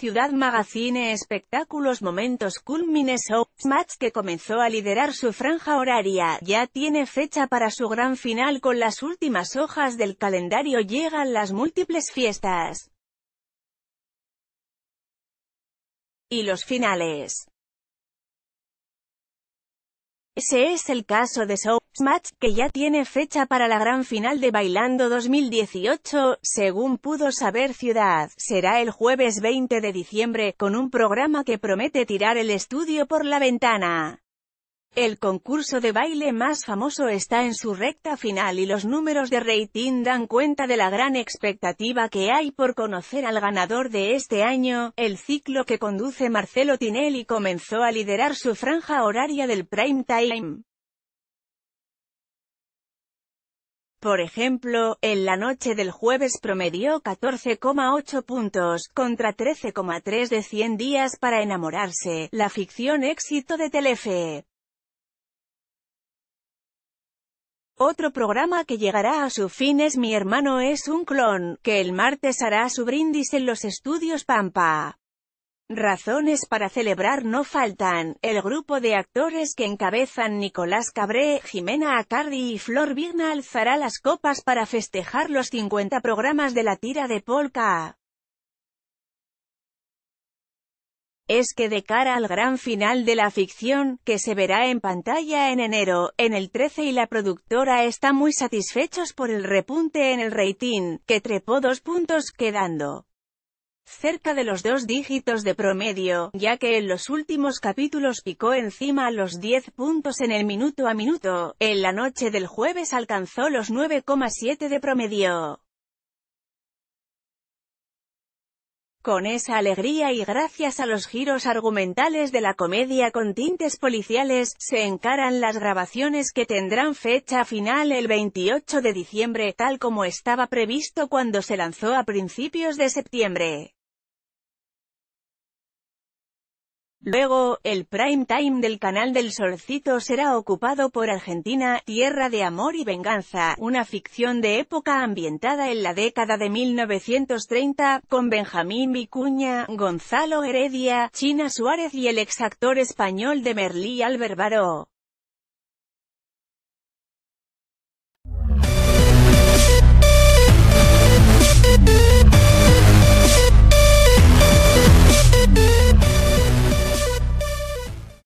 Ciudad Magazine Espectáculos Momentos Cúlmines Show, Match que comenzó a liderar su franja horaria, ya tiene fecha para su gran final con las últimas hojas del calendario llegan las múltiples fiestas. Y los finales. Ese es el caso de Showmatch, que ya tiene fecha para la gran final de Bailando 2018, según pudo saber Ciudad, será el jueves 20 de diciembre, con un programa que promete tirar el estudio por la ventana. El concurso de baile más famoso está en su recta final y los números de rating dan cuenta de la gran expectativa que hay por conocer al ganador de este año, el ciclo que conduce Marcelo Tinelli comenzó a liderar su franja horaria del prime time. Por ejemplo, en la noche del jueves promedió 14,8 puntos, contra 13,3 de 100 días para enamorarse, la ficción éxito de Telefe. Otro programa que llegará a su fin es Mi hermano es un clon, que el martes hará su brindis en los estudios Pampa. Razones para celebrar no faltan. El grupo de actores que encabezan Nicolás Cabré, Jimena Acardi y Flor Vigna alzará las copas para festejar los 50 programas de la tira de Polka. es que de cara al gran final de la ficción, que se verá en pantalla en enero, en el 13 y la productora está muy satisfechos por el repunte en el rating, que trepó dos puntos quedando cerca de los dos dígitos de promedio, ya que en los últimos capítulos picó encima los 10 puntos en el minuto a minuto, en la noche del jueves alcanzó los 9,7 de promedio. Con esa alegría y gracias a los giros argumentales de la comedia con tintes policiales, se encaran las grabaciones que tendrán fecha final el 28 de diciembre, tal como estaba previsto cuando se lanzó a principios de septiembre. Luego, el prime time del canal del Solcito será ocupado por Argentina, Tierra de Amor y Venganza, una ficción de época ambientada en la década de 1930, con Benjamín Vicuña, Gonzalo Heredia, China Suárez y el ex actor español de Merlí Alberbaro.